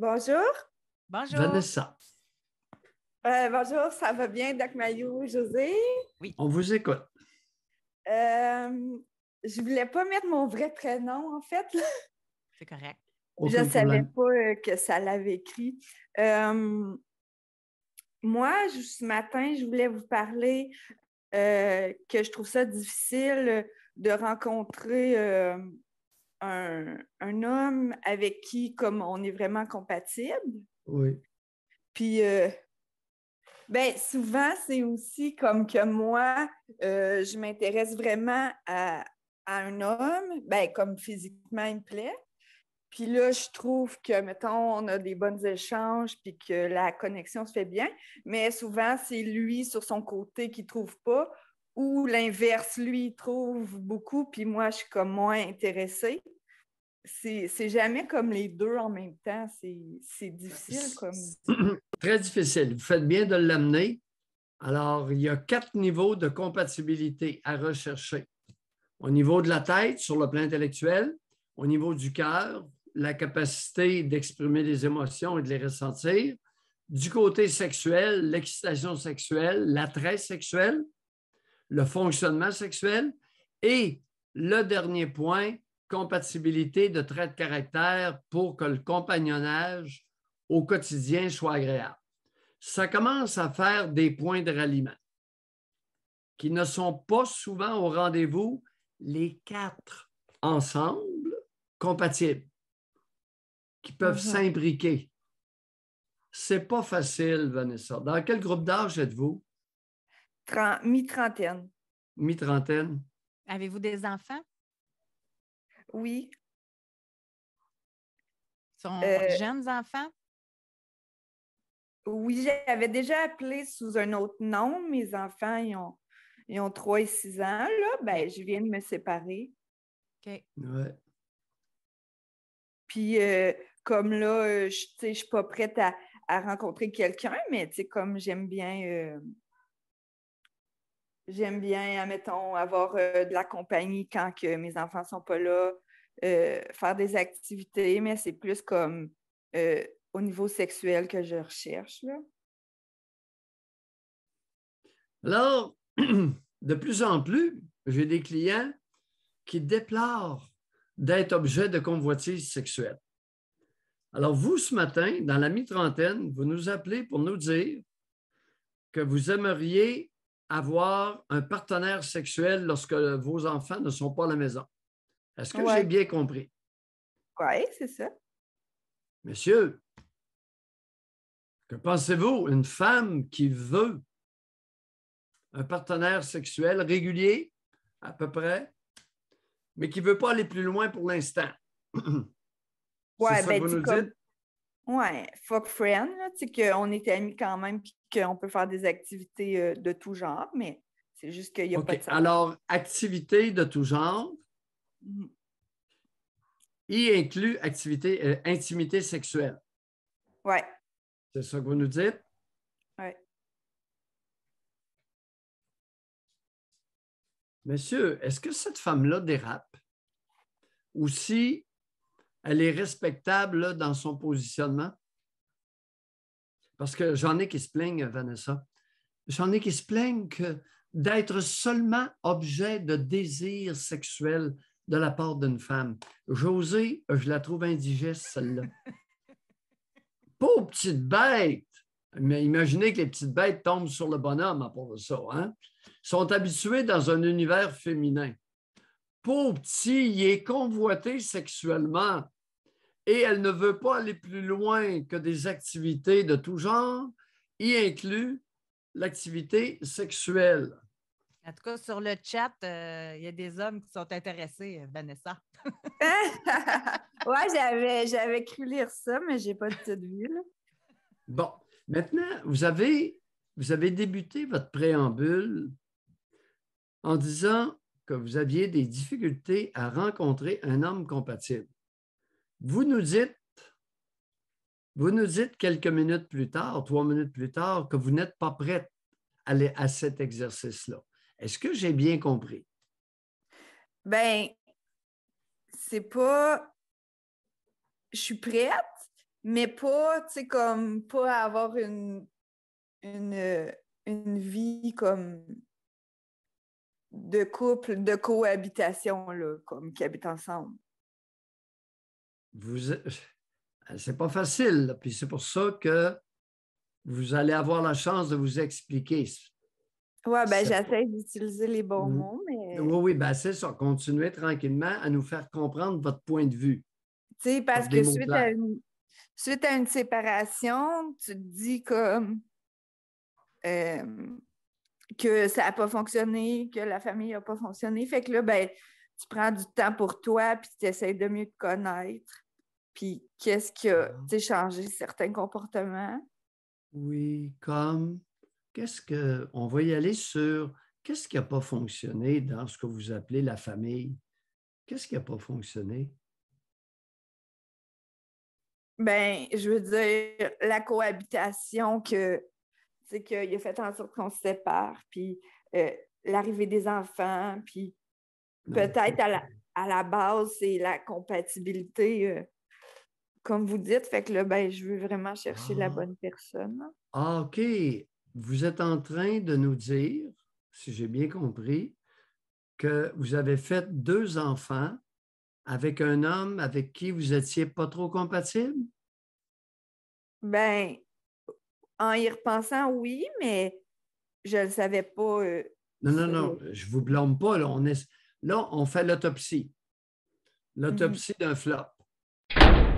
Bonjour. Bonjour. Vanessa. Euh, bonjour, ça va bien, Doc Mayou, José? Oui. On vous écoute. Euh, je ne voulais pas mettre mon vrai prénom, en fait. C'est correct. je ne savais pas euh, que ça l'avait écrit. moi, ce matin, je voulais vous parler que je trouve ça difficile de rencontrer un, homme avec qui, comme on est vraiment compatible. Oui. Puis, euh, ben, souvent, c'est aussi comme que moi, euh, je m'intéresse vraiment à, un homme, ben, comme physiquement il me plaît. Puis là, je trouve que, mettons, on a des bons échanges, puis que la connexion se fait bien. Mais souvent, c'est lui sur son côté qui ne trouve pas, l'inverse, lui, trouve beaucoup, puis moi, je suis comme moins intéressée. C'est jamais comme les deux en même temps. C'est difficile comme. Très difficile. Vous faites bien de l'amener. Alors, il y a quatre niveaux de compatibilité à rechercher. Au niveau de la tête, sur le plan intellectuel, au niveau du cœur, la capacité d'exprimer les émotions et de les ressentir. Du côté sexuel, l'excitation sexuelle, l'attrait sexuel, le fonctionnement sexuel et le dernier point, compatibilité de traits de caractère pour que le compagnonnage au quotidien soit agréable. Ça commence à faire des points de ralliement qui ne sont pas souvent au rendez-vous, les quatre ensemble compatibles, qui peuvent s'imbriquer. Mhm. Ce s'imbriquer. C'est pas facile, Vanessa. Dans quel groupe d'âge êtes-vous? mi-trentaine. Mi-trentaine. Avez-vous des enfants? Oui. Sont euh, jeunes enfants? Oui, j'avais déjà appelé sous un autre nom. Mes enfants, ils ont, ils ont 3 et 6 ans. Là. Ben, je viens de me séparer. OK. Ouais. Puis, euh, comme là, euh, je ne suis pas prête à, rencontrer quelqu'un, mais comme j'aime bien J'aime bien, admettons, avoir euh, de la compagnie quand que mes enfants ne sont pas là, euh, faire des activités, mais c'est plus comme euh, au niveau sexuel que je recherche. Alors, de plus en plus, j'ai des clients qui déplorent d'être objet de convoitise sexuelle. Alors, vous, ce matin, dans la mi-trentaine, vous nous appelez pour nous dire que vous aimeriez avoir un partenaire sexuel lorsque vos enfants ne sont pas à la maison. Est-ce que j'ai bien compris? Oui, c'est ça. Monsieur, que pensez-vous? Une femme qui veut un partenaire sexuel régulier, à peu près, mais qui ne veut pas aller plus loin pour l'instant. Oui, Ouais, fuck friend, tu sais, qu'on est amis quand même, et qu'on peut faire des activités euh, de tout genre, mais c'est juste qu'il n'y a pas de ça. Alors, activités de tout genre. Mm-hmm. Y inclut activité, euh, intimité sexuelle. Oui. C'est ça que vous nous dites? Oui. Monsieur, est-ce que cette femme-là dérape? Ou si elle est respectable dans son positionnement? Parce que j'en ai qui se plaignent, Vanessa. J'en ai qui se plaignent d'être seulement objet de désir sexuel de la part d'une femme. Josée, je la trouve indigeste, celle-là. Pauvre petite bête! Mais imaginez que les petites bêtes tombent sur le bonhomme à part de ça. Hein? sont habituées dans un univers féminin pauvre petit, il est convoité sexuellement et elle ne veut pas aller plus loin que des activités de tout genre, y inclut l'activité sexuelle. En tout cas, sur le chat, euh, il y a des hommes qui sont intéressés, Vanessa. oui, j'avais, cru lire ça, mais je n'ai pas de vue. vue. Bon, maintenant, vous avez, vous avez débuté votre préambule en disant que vous aviez des difficultés à rencontrer un homme compatible. Vous nous dites, vous nous dites quelques minutes plus tard, trois minutes plus tard, que vous n'êtes pas prête à, aller à cet exercice-là. Est-ce que j'ai bien compris? Ben, c'est pas. Je suis prête, mais pas, tu sais, comme, pas avoir une, une, une vie comme de couple, de cohabitation, là, comme qui habitent ensemble. Vous, c'est pas facile, puis c'est pour ça que vous allez avoir la chance de vous expliquer. Oui, ben, j'essaie d'utiliser les bons mots, mais. Oui, ben, c'est ça. Continuez tranquillement à nous faire comprendre votre point de vue. Tu sais, parce que suite à, une, séparation, tu te dis comme. Euh, que ça n'a pas fonctionné, que la famille n'a pas fonctionné. Fait que là, ben, tu prends du temps pour toi, puis tu essaies de mieux te connaître. Puis qu'est-ce qui a ah. changé certains comportements? Oui, comme qu'est-ce que. On va y aller sur qu'est-ce qui n'a pas fonctionné dans ce que vous appelez la famille? Qu'est-ce qui n'a pas fonctionné? Ben, je veux dire, la cohabitation que c'est qu'il a fait en sorte qu'on se sépare, puis euh, l'arrivée des enfants, puis mmh. peut-être à la, base, c'est la compatibilité, euh, comme vous dites, fait que là, ben, je veux vraiment chercher la ah. bonne personne. Ah, OK. Vous êtes en train de nous dire, si j'ai bien compris, que vous avez fait deux enfants avec un homme avec qui vous n'étiez pas trop compatible? Ben, en y repensant, oui, mais je ne le savais pas. Euh, non, non, non, je ne vous blâme pas. Là, on, est... on fait l'autopsie. Mhm. L'autopsie d'un flop.